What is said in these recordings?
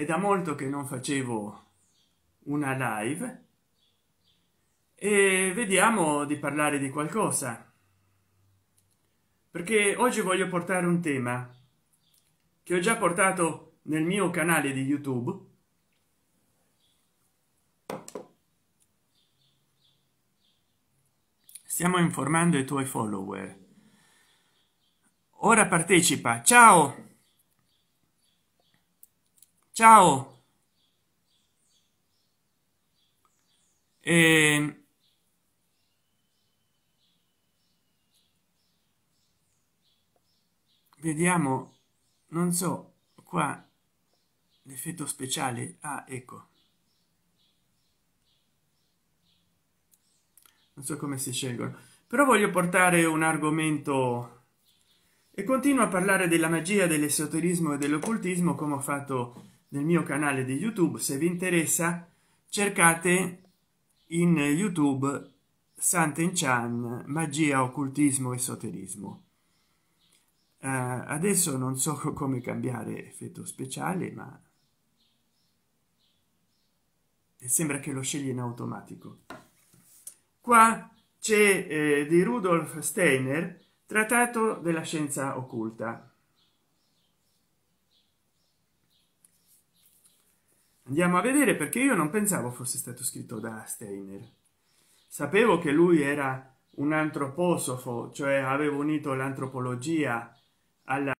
è da molto che non facevo una live e vediamo di parlare di qualcosa perché oggi voglio portare un tema che ho già portato nel mio canale di youtube stiamo informando i tuoi follower ora partecipa ciao ciao eh, vediamo non so qua l'effetto speciale ah ecco non so come si scelgono però voglio portare un argomento e continuo a parlare della magia dell'esoterismo e dell'occultismo come ho fatto nel mio canale di youtube se vi interessa cercate in youtube santen chan magia occultismo esoterismo uh, adesso non so come cambiare effetto speciale ma sembra che lo scegli in automatico qua c'è eh, di rudolf steiner trattato della scienza occulta andiamo a vedere perché io non pensavo fosse stato scritto da steiner sapevo che lui era un antroposofo cioè aveva unito l'antropologia alla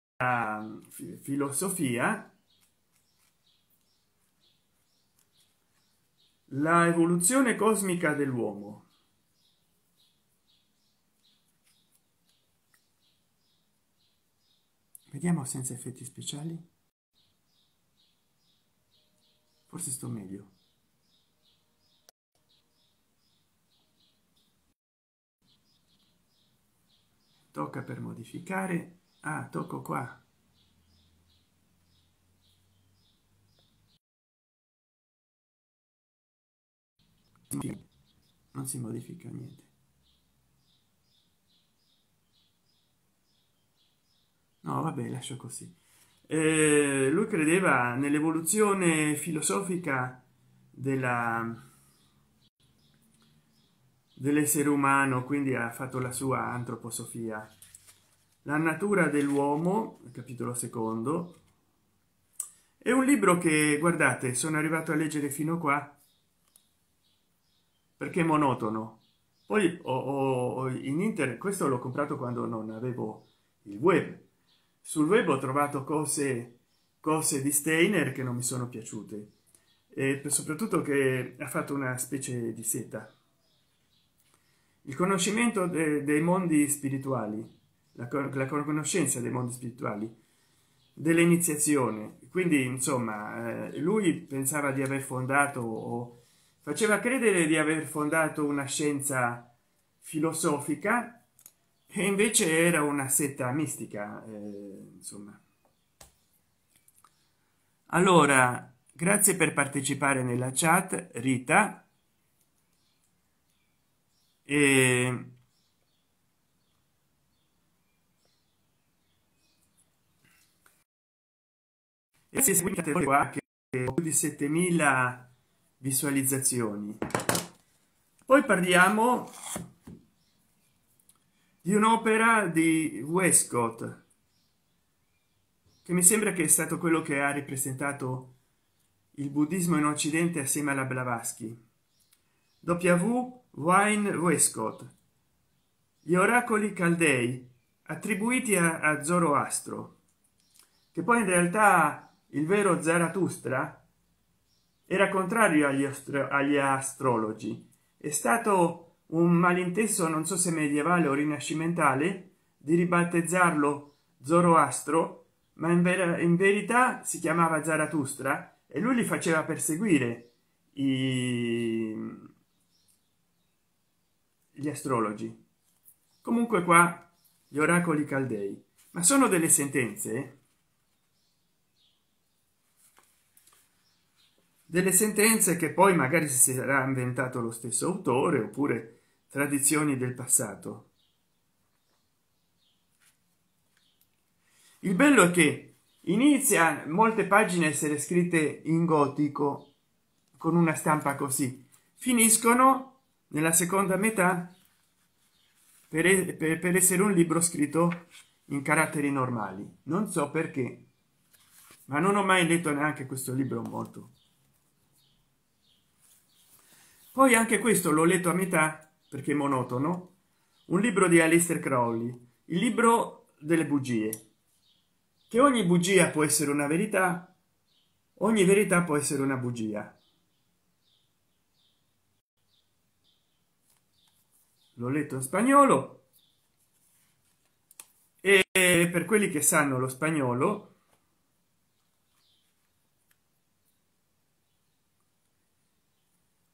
mm, filosofia la evoluzione cosmica dell'uomo vediamo senza effetti speciali Forse sto meglio. Tocca per modificare. Ah, tocco qua. Non si modifica niente. No, vabbè, lascio così eh, lui credeva nell'evoluzione filosofica della dell'essere umano quindi ha fatto la sua antroposofia la natura dell'uomo capitolo secondo è un libro che guardate sono arrivato a leggere fino qua perché è monotono poi ho, ho, ho in internet questo l'ho comprato quando non avevo il web sul web ho trovato cose cose di steiner che non mi sono piaciute e soprattutto che ha fatto una specie di seta il conoscimento de dei mondi spirituali la, con la, conoscenza dei mondi spirituali dell'iniziazione quindi insomma eh, lui pensava di aver fondato o faceva credere di aver fondato una scienza filosofica e invece era una setta mistica eh, insomma allora grazie per partecipare nella chat rita e se seguite qua che più di 7000 visualizzazioni poi parliamo di un'opera di Westcott che mi sembra che è stato quello che ha ripresentato il buddismo in occidente assieme alla Blavatsky W. Wine Westcott gli oracoli caldei attribuiti a, a Zoroastro che poi in realtà il vero Zarathustra era contrario agli, astro agli astrologi è stato un malinteso non so se medievale o rinascimentale di ribattezzarlo zoroastro ma in, vera, in verità si chiamava Zarathustra e lui li faceva perseguire i... gli astrologi comunque qua gli oracoli caldei ma sono delle sentenze delle sentenze che poi magari si sarà inventato lo stesso autore oppure tradizioni del passato il bello è che inizia molte pagine a essere scritte in gotico con una stampa così finiscono nella seconda metà per, per, per essere un libro scritto in caratteri normali non so perché ma non ho mai letto neanche questo libro molto poi anche questo l'ho letto a metà perché è monotono un libro di Aleister Crowley il libro delle bugie che ogni bugia può essere una verità ogni verità può essere una bugia l'ho letto in spagnolo e per quelli che sanno lo spagnolo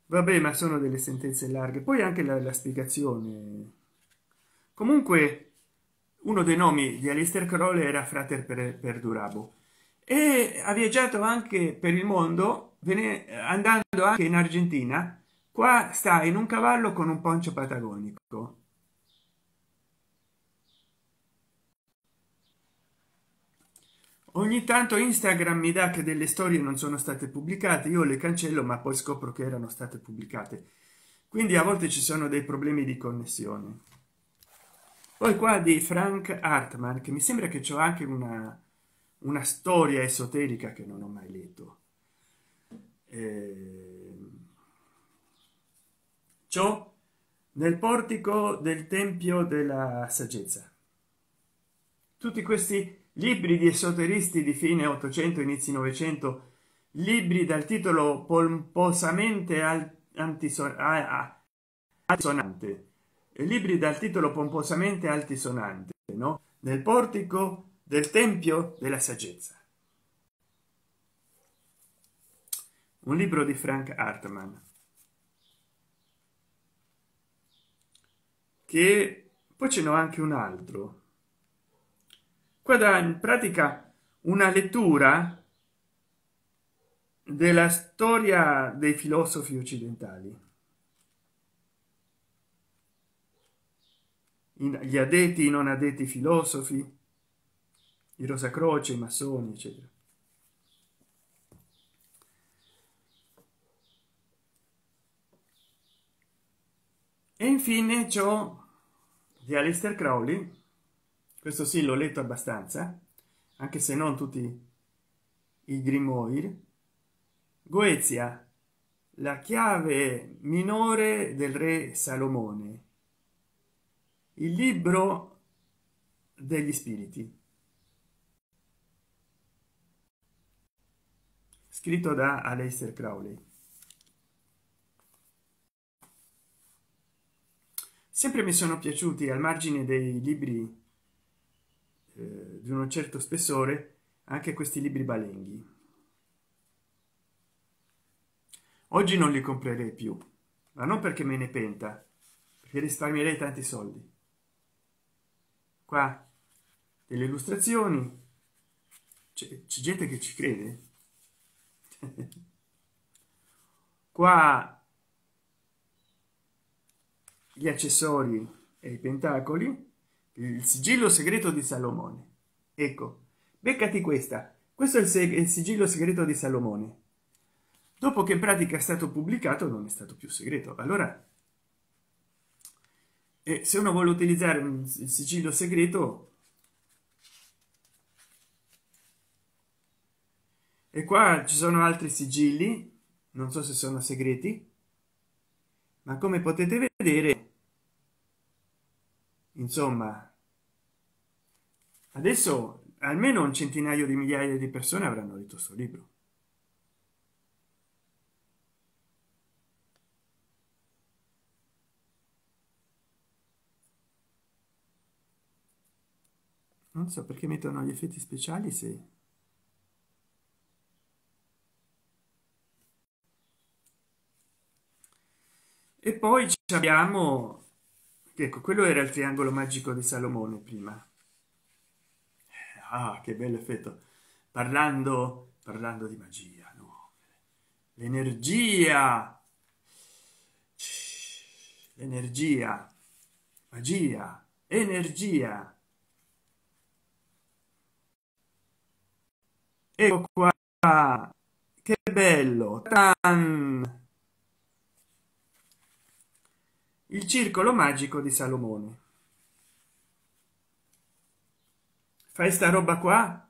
Vabbè, ma sono delle sentenze larghe. Poi anche la, la spiegazione. Comunque, uno dei nomi di Alistair Crowley era Frater per, Perdurabo e ha viaggiato anche per il mondo, andando anche in Argentina. Qua sta in un cavallo con un poncio patagonico ogni tanto instagram mi dà che delle storie non sono state pubblicate io le cancello ma poi scopro che erano state pubblicate quindi a volte ci sono dei problemi di connessione poi qua di frank hartman che mi sembra che c'è anche una, una storia esoterica che non ho mai letto eh, ciò nel portico del tempio della saggezza tutti questi libri di esoteristi di fine 800 inizi 900 libri dal titolo pomposamente al antisonante libri dal titolo pomposamente altisonante no? nel portico del tempio della saggezza un libro di frank hartmann che poi ce n'ho anche un altro da in pratica una lettura della storia dei filosofi occidentali gli addetti i non addetti filosofi i rosacroce i massoni eccetera e infine ciò di Alistair Crowley questo sì l'ho letto abbastanza anche se non tutti i grimoire goezia la chiave minore del re salomone il libro degli spiriti scritto da Aleister Crowley sempre mi sono piaciuti al margine dei libri eh, di un certo spessore anche questi libri balenghi oggi non li comprerei più ma non perché me ne penta perché risparmierei tanti soldi qua delle illustrazioni c'è gente che ci crede qua gli accessori e i pentacoli il sigillo segreto di salomone ecco beccati questa questo è il, il sigillo segreto di salomone dopo che in pratica è stato pubblicato non è stato più segreto allora eh, se uno vuole utilizzare un, il sigillo segreto e qua ci sono altri sigilli non so se sono segreti ma come potete vedere insomma adesso almeno un centinaio di migliaia di persone avranno letto questo libro non so perché mettono gli effetti speciali se e poi abbiamo ecco quello era il triangolo magico di salomone prima ah che bello effetto parlando parlando di magia no l'energia l'energia magia energia ecco qua che bello Tan! Il circolo magico di Salomone. Fai sta roba qua?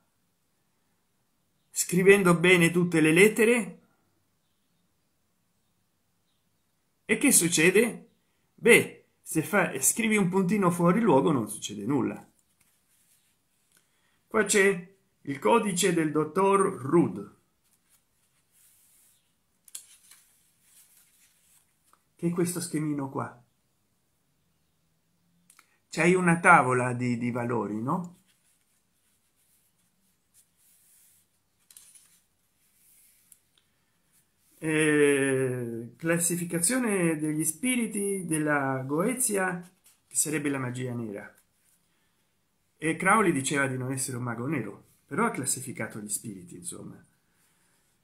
Scrivendo bene tutte le lettere? E che succede? Beh, se fa, scrivi un puntino fuori luogo non succede nulla. Qua c'è il codice del dottor Rud. Che è questo schemino qua? c'è una tavola di, di valori no Eh, classificazione degli spiriti della goezia che sarebbe la magia nera e crowley diceva di non essere un mago nero però ha classificato gli spiriti insomma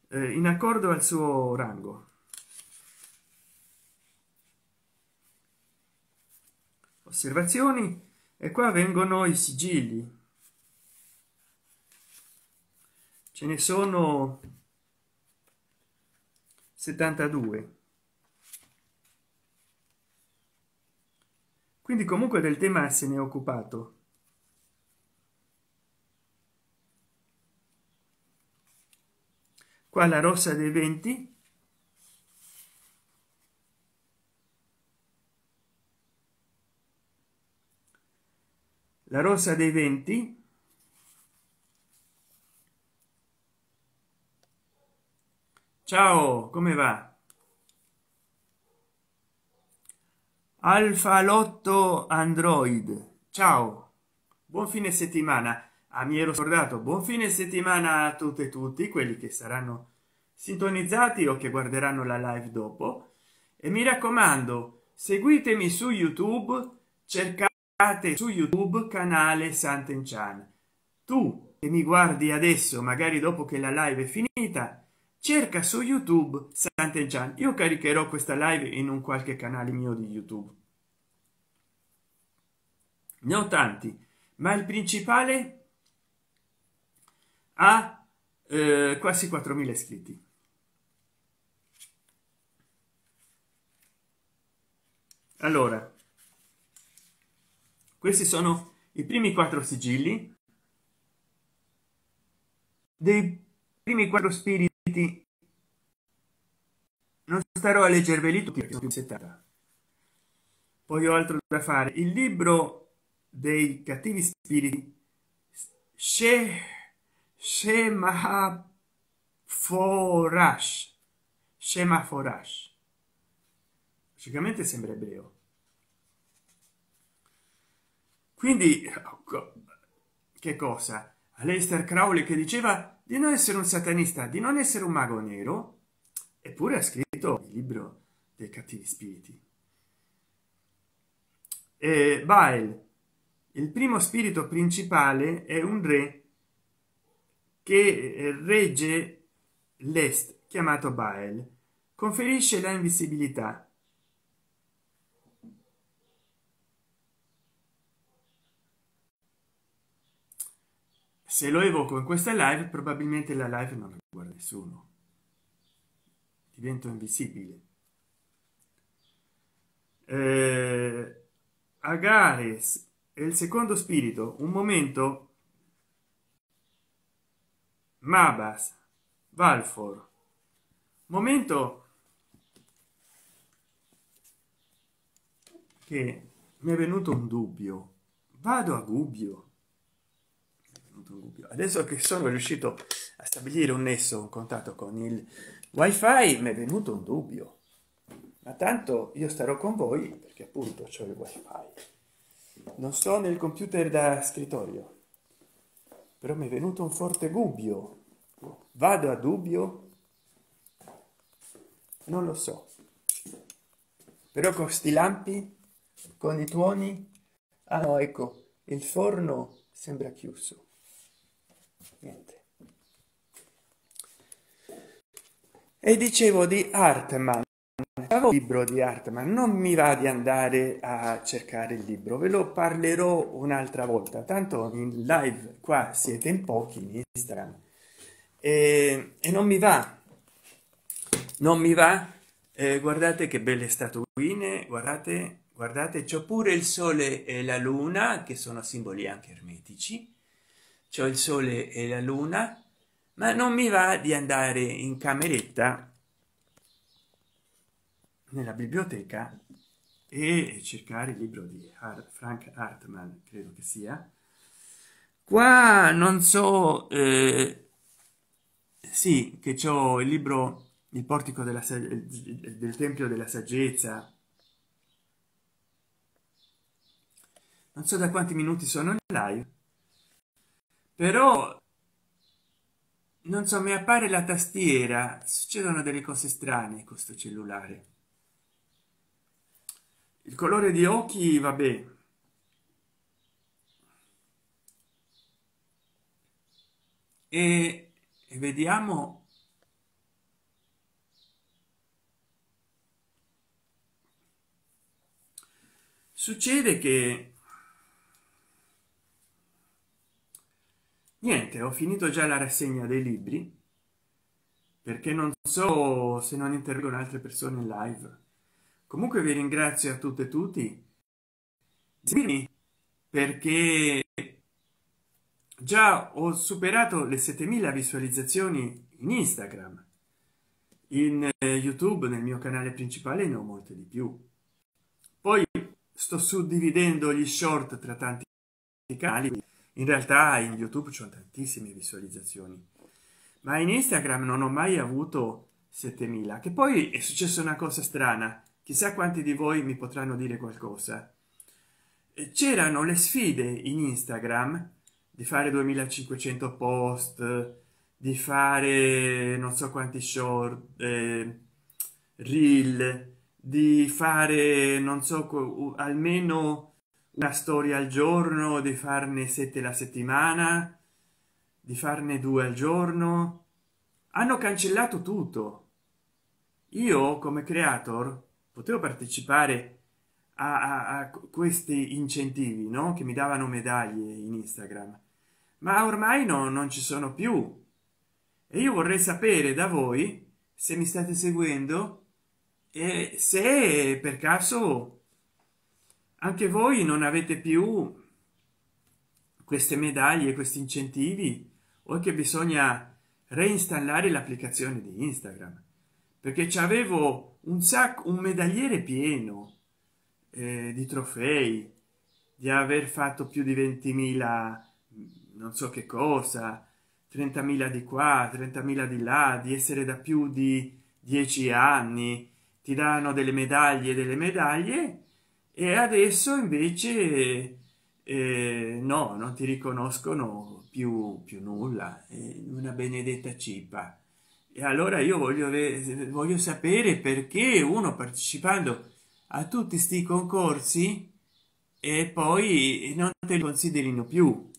eh, in accordo al suo rango osservazioni e qua vengono i sigilli ce ne sono 72 quindi comunque del tema se ne è occupato qua la rossa dei venti la rosa dei venti ciao come va alfa lotto android ciao buon fine settimana ah, mi ero scordato buon fine settimana a tutte e tutti quelli che saranno sintonizzati o che guarderanno la live dopo e mi raccomando seguitemi su youtube cercate cercate su youtube canale sant'enchan tu che mi guardi adesso magari dopo che la live è finita cerca su youtube sant'enchan io caricherò questa live in un qualche canale mio di youtube ne ho tanti ma il principale ha eh, quasi 4.000 iscritti allora questi sono i primi quattro sigilli dei primi quattro spiriti non starò a leggerveli tutti più 70 poi ho altro da fare il libro dei cattivi spiriti She ma Forash Shema Forash sicuramente sembra ebreo quindi che cosa Aleister crowley che diceva di non essere un satanista di non essere un mago nero eppure ha scritto il libro dei cattivi spiriti e Baal, il primo spirito principale è un re che eh, regge l'est chiamato Baal conferisce la invisibilità se lo evoco in questa live probabilmente la live non guarda nessuno divento invisibile eh, agares è il secondo spirito un momento mabas valfor momento che mi è venuto un dubbio vado a gubbio dubbio. Adesso che sono riuscito a stabilire un nesso, un contatto con il wifi, mi è venuto un dubbio. Ma tanto io starò con voi perché appunto ho il wifi. Non sto nel computer da scrittorio, però mi è venuto un forte dubbio. Vado a dubbio? Non lo so. Però con questi lampi, con i tuoni... Ah no, ecco, il forno sembra chiuso niente e dicevo di Hartman il libro di Hartman non mi va di andare a cercare il libro ve lo parlerò un'altra volta tanto in live qua siete in pochi in Instagram e, e non mi va non mi va eh, guardate che belle statuine guardate guardate c'è pure il sole e la luna che sono simboli anche ermetici c'ho il sole e la luna ma non mi va di andare in cameretta nella biblioteca e cercare il libro di frank hartman credo che sia qua non so eh, sì che c'ho il libro il portico della del tempio della saggezza non so da quanti minuti sono in live però non so mi appare la tastiera succedono delle cose strane questo cellulare il colore di occhi vabbè e, e vediamo succede che niente ho finito già la rassegna dei libri perché non so se non intervengono altre persone in live comunque vi ringrazio a tutte e tutti perché già ho superato le 7000 visualizzazioni in instagram in eh, youtube nel mio canale principale ne ho molte di più poi sto suddividendo gli short tra tanti canali in realtà in youtube ci sono tantissime visualizzazioni ma in instagram non ho mai avuto 7000 che poi è successa una cosa strana chissà quanti di voi mi potranno dire qualcosa eh, c'erano le sfide in instagram di fare 2500 post di fare non so quanti short eh, reel di fare non so almeno una storia al giorno di farne sette la settimana di farne due al giorno hanno cancellato tutto io come creator potevo partecipare a, a, a questi incentivi no? che mi davano medaglie in instagram ma ormai no, non ci sono più e io vorrei sapere da voi se mi state seguendo e se per caso anche voi non avete più queste medaglie questi incentivi o che bisogna reinstallare l'applicazione di instagram perché ci avevo un sacco un medagliere pieno eh, di trofei di aver fatto più di 20.000 non so che cosa 30.000 di qua 30.000 di là di essere da più di dieci anni ti danno delle medaglie delle medaglie e adesso invece eh, no non ti riconoscono più più nulla eh, una benedetta cipa e allora io voglio avere voglio sapere perché uno partecipando a tutti sti concorsi e poi non te li considerino più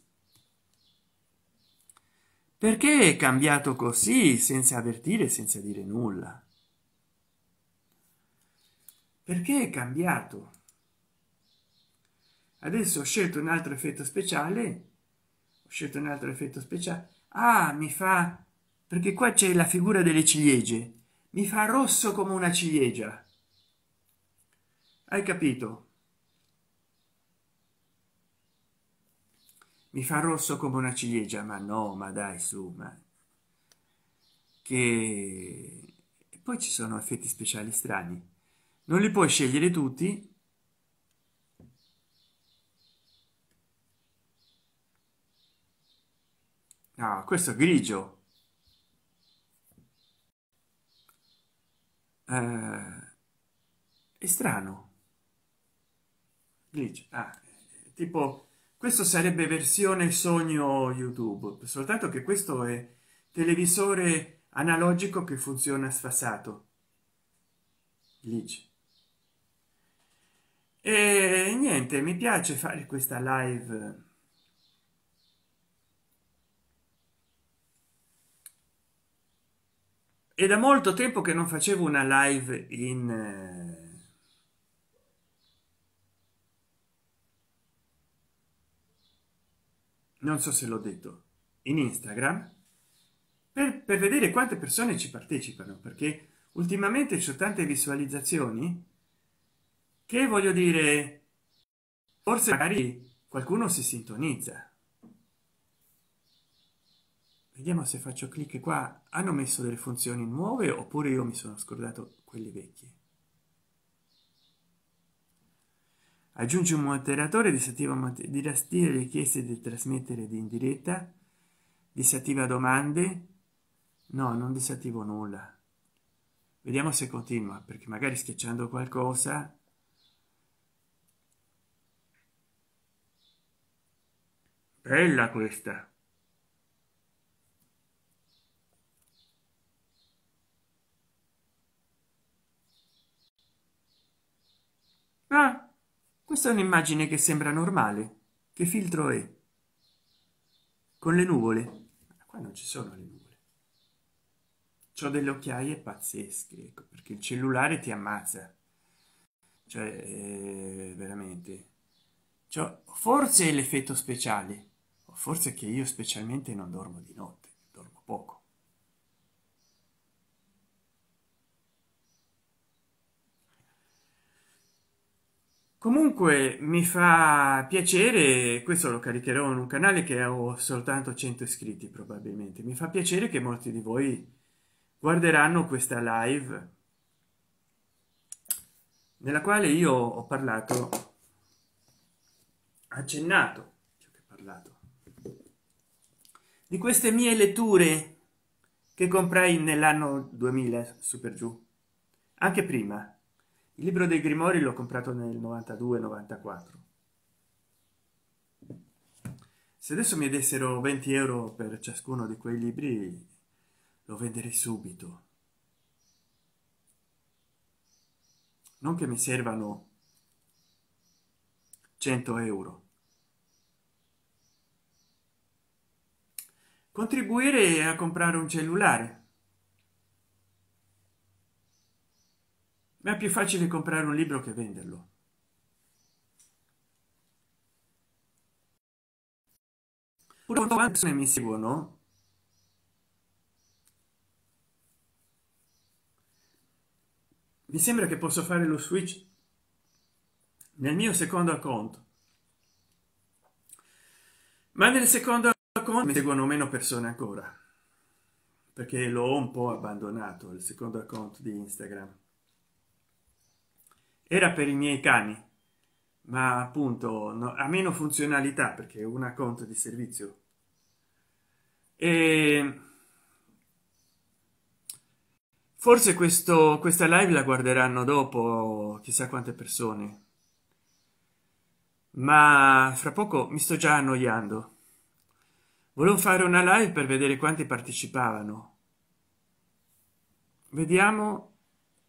perché è cambiato così senza avvertire senza dire nulla perché è cambiato adesso ho scelto un altro effetto speciale ho scelto un altro effetto speciale ah mi fa perché qua c'è la figura delle ciliegie mi fa rosso come una ciliegia hai capito mi fa rosso come una ciliegia ma no ma dai su ma che e poi ci sono effetti speciali strani non li puoi scegliere tutti Ah, questo è grigio. Eh, è strano. Grigio. Ah, tipo, questo sarebbe versione sogno YouTube, soltanto che questo è televisore analogico che funziona sfasato. Grigio. E niente, mi piace fare questa live è da molto tempo che non facevo una live in eh, non so se l'ho detto in instagram per, per, vedere quante persone ci partecipano perché ultimamente ho tante visualizzazioni che voglio dire forse magari qualcuno si sintonizza Vediamo se faccio clic qua. Hanno messo delle funzioni nuove oppure io mi sono scordato quelle vecchie. Aggiungi un moderatore, disattiva, disattiva richieste di trasmettere di in diretta, disattiva domande. No, non disattivo nulla. Vediamo se continua, perché magari schiacciando qualcosa bella questa ah questa è un'immagine che sembra normale che filtro è con le nuvole qua non ci sono le nuvole c'ho delle occhiaie pazzesche ecco perché il cellulare ti ammazza cioè eh, veramente cioè, forse l'effetto speciale o forse che io specialmente non dormo di notte comunque mi fa piacere questo lo caricherò in un canale che ho soltanto 100 iscritti probabilmente mi fa piacere che molti di voi guarderanno questa live nella quale io ho parlato accennato parlato di queste mie letture che comprai nell'anno 2000 super giù anche prima il libro dei grimori l'ho comprato nel 92 94 se adesso mi dessero 20 euro per ciascuno di quei libri lo venderei subito non che mi servano 100 euro contribuire a comprare un cellulare ma è più facile comprare un libro che venderlo Purtroppo quante mi seguono mi sembra che posso fare lo switch nel mio secondo account ma nel secondo account mi seguono meno persone ancora perché l'ho un po abbandonato il secondo account di instagram era per i miei cani ma appunto no, ha meno funzionalità perché è un account di servizio e forse questo questa live la guarderanno dopo chissà quante persone ma fra poco mi sto già annoiando volevo fare una live per vedere quanti partecipavano vediamo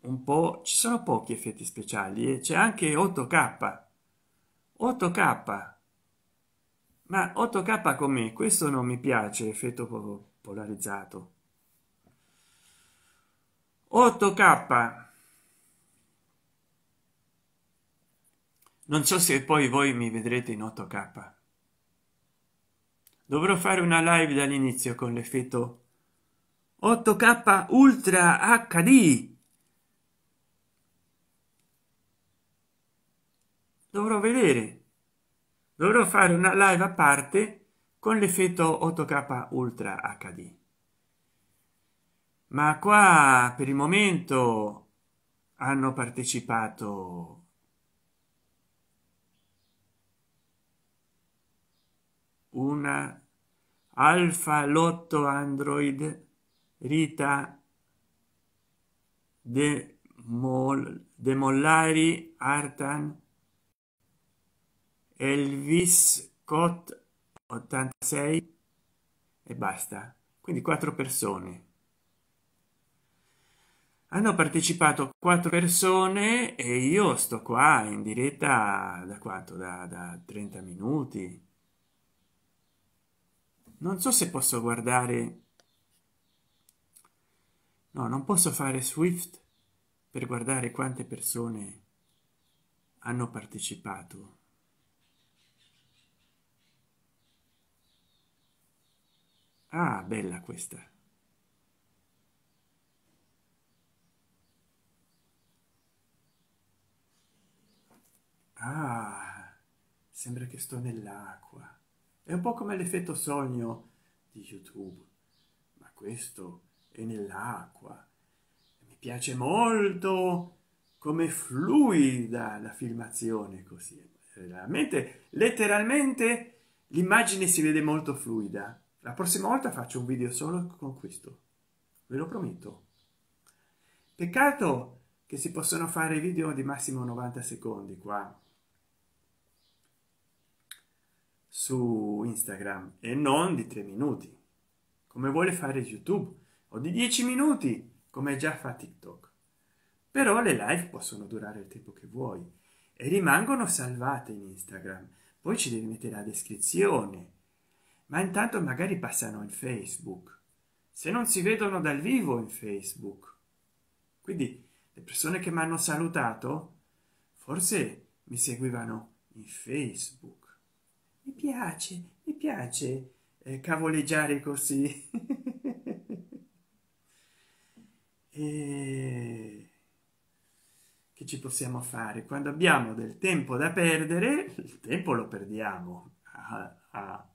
un po ci sono pochi effetti speciali e eh. c'è anche 8k 8k ma 8k come questo non mi piace effetto polarizzato 8k non so se poi voi mi vedrete in 8k dovrò fare una live dall'inizio con l'effetto 8k ultra hd dovrò vedere dovrò fare una live a parte con l'effetto 8k ultra hd ma qua per il momento hanno partecipato una alfa lotto android rita de mol de mollari artan Elvis Scott 86 e basta quindi quattro persone hanno partecipato quattro persone e io sto qua in diretta da quanto da, da 30 minuti non so se posso guardare no non posso fare swift per guardare quante persone hanno partecipato Ah, bella questa. Ah, sembra che sto nell'acqua. È un po' come l'effetto sogno di YouTube. Ma questo è nell'acqua. Mi piace molto come fluida la filmazione così. Veramente, letteralmente, l'immagine si vede molto fluida. La prossima volta faccio un video solo con questo, ve lo prometto. Peccato che si possono fare video di massimo 90 secondi qua su Instagram e non di 3 minuti, come vuole fare YouTube, o di 10 minuti, come già fa TikTok. Però le live possono durare il tempo che vuoi e rimangono salvate in Instagram. Poi ci devi mettere la descrizione, ma intanto magari passano in facebook se non si vedono dal vivo in facebook quindi le persone che mi hanno salutato forse mi seguivano in facebook mi piace mi piace eh, cavoleggiare così e che ci possiamo fare quando abbiamo del tempo da perdere il tempo lo perdiamo a, ah, a ah.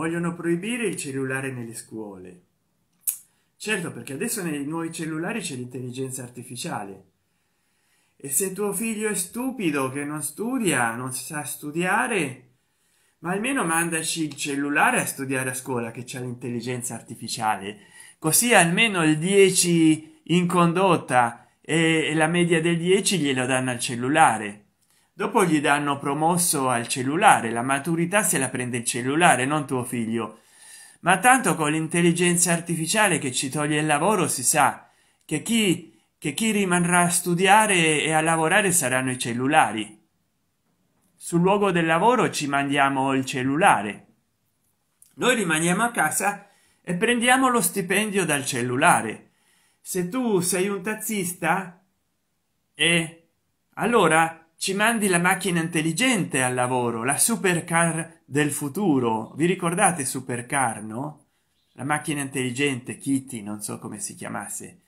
vogliono proibire il cellulare nelle scuole certo perché adesso nei nuovi cellulari c'è l'intelligenza artificiale e se tuo figlio è stupido che non studia non sa studiare ma almeno mandaci il cellulare a studiare a scuola che c'è l'intelligenza artificiale così almeno il 10 in condotta e la media del 10 glielo danno al cellulare dopo gli danno promosso al cellulare la maturità se la prende il cellulare non tuo figlio ma tanto con l'intelligenza artificiale che ci toglie il lavoro si sa che chi che chi rimarrà a studiare e a lavorare saranno i cellulari sul luogo del lavoro ci mandiamo il cellulare noi rimaniamo a casa e prendiamo lo stipendio dal cellulare se tu sei un tazzista e allora ci mandi la macchina intelligente al lavoro la supercar del futuro vi ricordate supercar no la macchina intelligente kitty non so come si chiamasse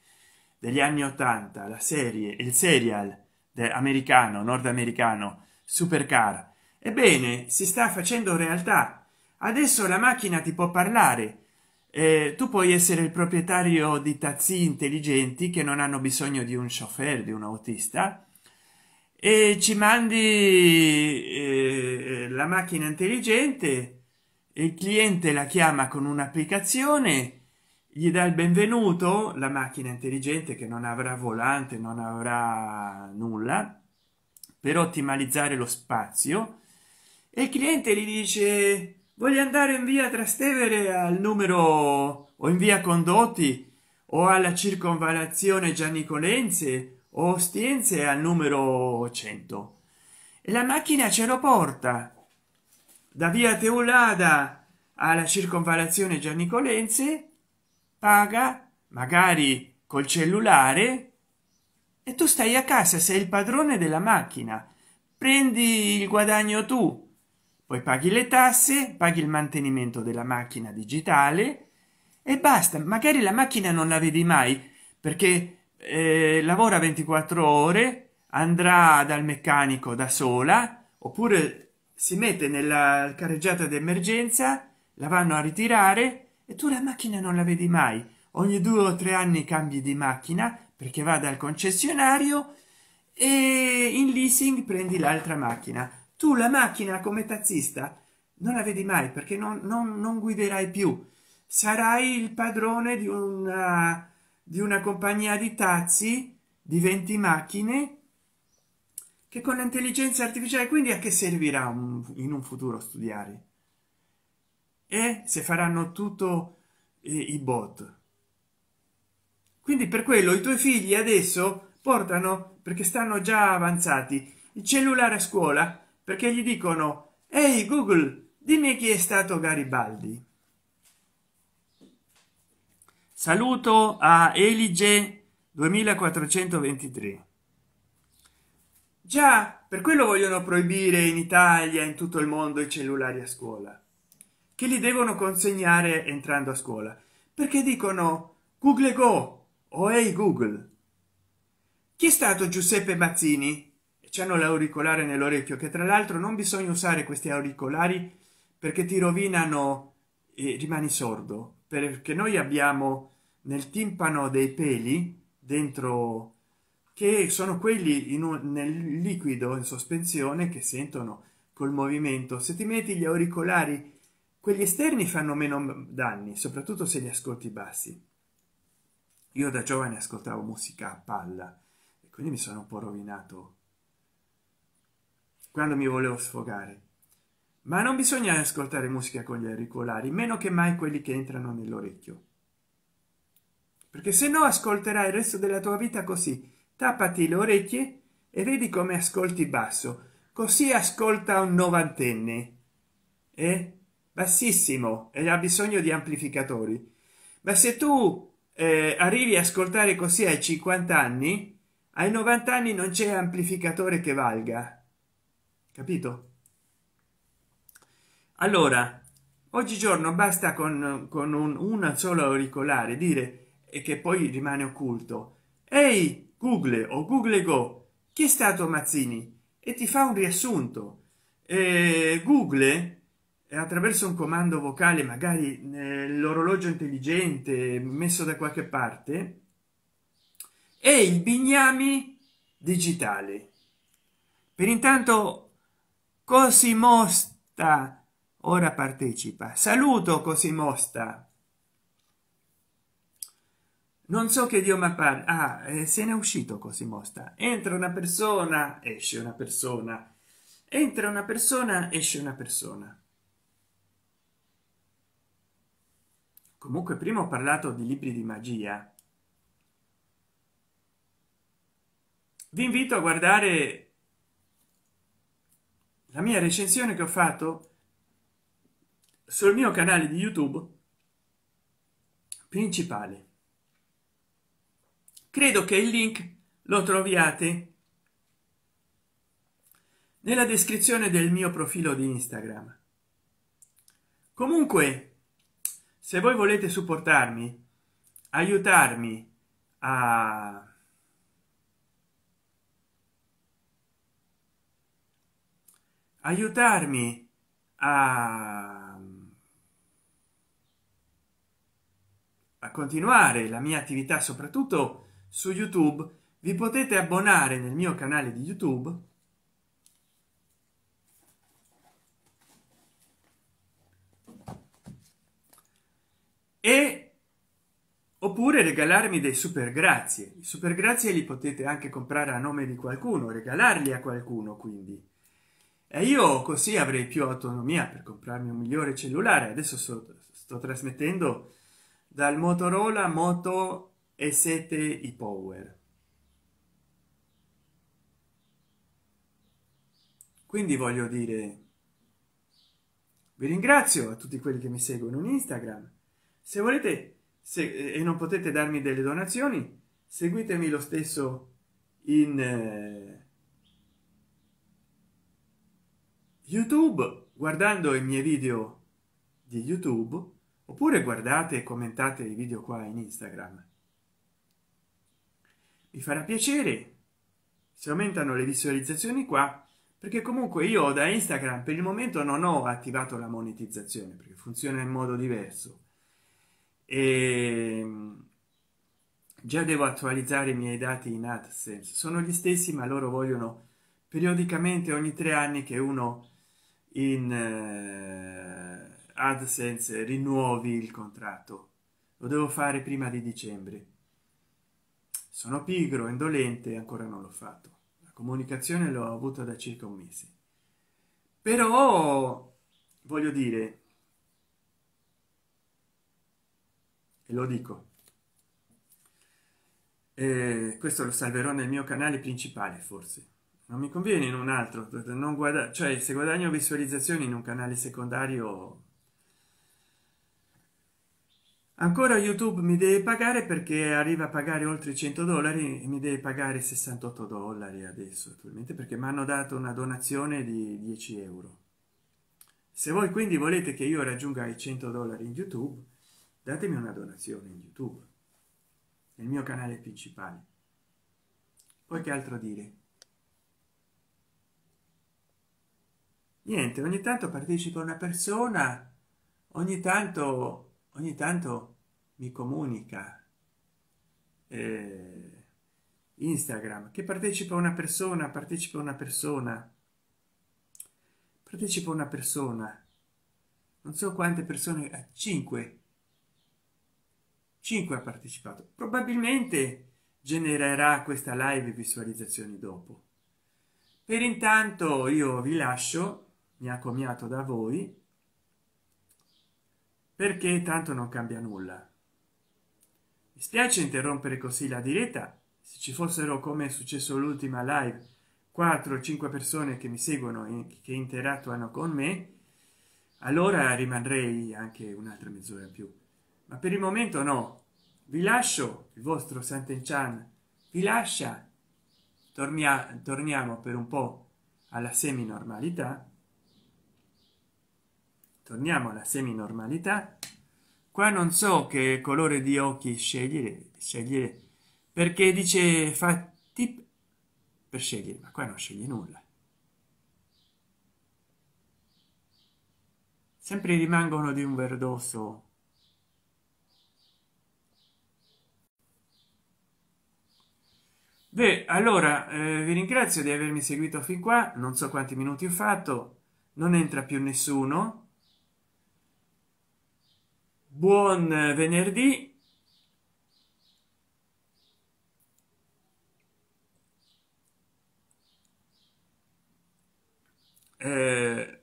degli anni 80 la serie il serial americano nordamericano supercar ebbene si sta facendo realtà adesso la macchina ti può parlare eh, tu puoi essere il proprietario di taxi intelligenti che non hanno bisogno di un chauffeur di un autista e ci mandi eh, la macchina intelligente il cliente la chiama con un'applicazione gli dà il benvenuto la macchina intelligente che non avrà volante non avrà nulla per ottimizzare lo spazio e il cliente gli dice voglio andare in via trastevere al numero o in via condotti o alla circonvalazione colenze ostiense al numero 100 e la macchina ce lo porta da via teulada alla circonvalazione giannicolense paga magari col cellulare e tu stai a casa sei il padrone della macchina prendi il guadagno tu poi paghi le tasse paghi il mantenimento della macchina digitale e basta magari la macchina non la vedi mai perché eh, lavora 24 ore andrà dal meccanico da sola oppure si mette nella carreggiata d'emergenza la vanno a ritirare e tu la macchina non la vedi mai ogni due o tre anni cambi di macchina perché va dal concessionario e in leasing prendi l'altra macchina tu la macchina come tazzista non la vedi mai perché non, non, non guiderai più sarai il padrone di una di una compagnia di taxi di 20 macchine che con l'intelligenza artificiale quindi a che servirà un, in un futuro studiare e se faranno tutto eh, i bot quindi per quello i tuoi figli adesso portano perché stanno già avanzati il cellulare a scuola perché gli dicono ehi google dimmi chi è stato garibaldi saluto a elige 2423 già per quello vogliono proibire in italia in tutto il mondo i cellulari a scuola che li devono consegnare entrando a scuola perché dicono google go o ehi google chi è stato giuseppe mazzini e c'hanno l'auricolare nell'orecchio che tra l'altro non bisogna usare questi auricolari perché ti rovinano e rimani sordo perché noi abbiamo nel timpano dei peli dentro che sono quelli in un, nel liquido in sospensione che sentono col movimento se ti metti gli auricolari quelli esterni fanno meno danni soprattutto se li ascolti bassi io da giovane ascoltavo musica a palla e quindi mi sono un po rovinato quando mi volevo sfogare ma non bisogna ascoltare musica con gli auricolari meno che mai quelli che entrano nell'orecchio perché se no ascolterai il resto della tua vita così tappati le orecchie e vedi come ascolti basso così ascolta un novantenne è eh? bassissimo e ha bisogno di amplificatori ma se tu eh, arrivi a ascoltare così ai 50 anni ai 90 anni non c'è amplificatore che valga capito allora oggigiorno basta con, con un, una sola auricolare dire e che poi rimane occulto ehi google o google go chi è stato mazzini e ti fa un riassunto e google eh, attraverso un comando vocale magari nell'orologio eh, intelligente messo da qualche parte è il bignami digitale per intanto cosimosta ora partecipa saluto cosimosta non so che Dio idioma parla ah, eh, se n'è uscito così mostra. entra una persona esce una persona entra una persona esce una persona comunque prima ho parlato di libri di magia vi invito a guardare la mia recensione che ho fatto sul mio canale di youtube principale credo che il link lo troviate nella descrizione del mio profilo di instagram comunque se voi volete supportarmi aiutarmi a aiutarmi a, a continuare la mia attività soprattutto su youtube vi potete abbonare nel mio canale di youtube e oppure regalarmi dei super grazie I super grazie li potete anche comprare a nome di qualcuno regalarli a qualcuno quindi e io così avrei più autonomia per comprarmi un migliore cellulare adesso so, sto trasmettendo dal motorola moto e siete i power quindi voglio dire vi ringrazio a tutti quelli che mi seguono in instagram se volete se, e non potete darmi delle donazioni seguitemi lo stesso in eh, youtube guardando i miei video di youtube oppure guardate e commentate i video qua in instagram vi farà piacere se aumentano le visualizzazioni qua perché comunque io da instagram per il momento non ho attivato la monetizzazione perché funziona in modo diverso e ehm, già devo attualizzare i miei dati in AdSense sono gli stessi ma loro vogliono periodicamente ogni tre anni che uno in eh, AdSense rinnuovi il contratto lo devo fare prima di dicembre sono pigro indolente e ancora non l'ho fatto la comunicazione l'ho avuta da circa un mese però voglio dire e lo dico eh, questo lo salverò nel mio canale principale forse non mi conviene in un altro non guarda cioè se guadagno visualizzazioni in un canale secondario ancora youtube mi deve pagare perché arriva a pagare oltre 100 dollari e mi deve pagare 68 dollari adesso attualmente perché mi hanno dato una donazione di 10 euro se voi quindi volete che io raggiunga i 100 dollari in youtube datemi una donazione in youtube nel mio canale principale poi che altro dire niente ogni tanto partecipa una persona ogni tanto ogni tanto mi comunica eh, instagram che partecipa una persona partecipa una persona partecipa una persona non so quante persone a 5 5 ha partecipato probabilmente genererà questa live visualizzazioni dopo per intanto io vi lascio mi ha comiato da voi perché tanto non cambia nulla spiace interrompere così la diretta se ci fossero come è successo l'ultima live 4 5 persone che mi seguono e che interattuano con me allora rimarrei anche un'altra mezz'ora in più ma per il momento no vi lascio il vostro Sant'Enchan vi lascia torniamo torniamo per un po alla semi normalità torniamo alla semi normalità qua non so che colore di occhi scegliere scegliere perché dice fa tip per scegliere ma qua non sceglie nulla sempre rimangono di un verdoso Beh, allora eh, vi ringrazio di avermi seguito fin qua non so quanti minuti ho fatto non entra più nessuno buon eh, venerdì eh,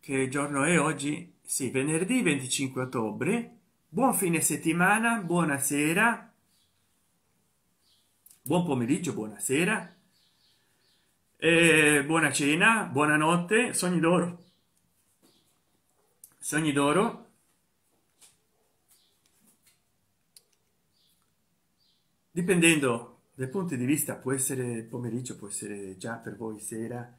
che giorno è oggi sì venerdì 25 ottobre buon fine settimana buonasera buon pomeriggio buonasera eh, buona cena buonanotte sogni d'oro sogni d'oro dipendendo dai punti di vista può essere pomeriggio può essere già per voi sera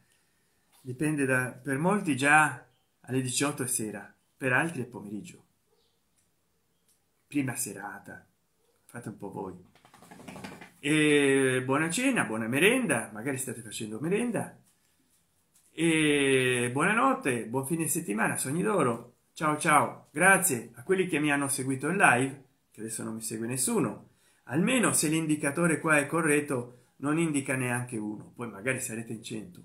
dipende da per molti già alle 18 sera per altri è pomeriggio prima serata fate un po voi e buona cena buona merenda magari state facendo merenda e buonanotte buon fine settimana sogni d'oro ciao ciao grazie a quelli che mi hanno seguito in live che adesso non mi segue nessuno almeno se l'indicatore qua è corretto non indica neanche uno poi magari sarete in 100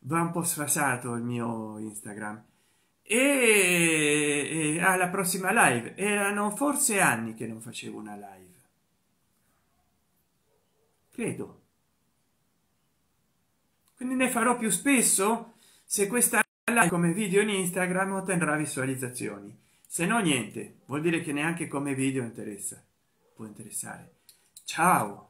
va un po sfasato il mio instagram e, alla ah, prossima live erano forse anni che non facevo una live credo quindi ne farò più spesso se questa live come video in instagram otterrà visualizzazioni se no niente vuol dire che neanche come video interessa può interessare. Ciao!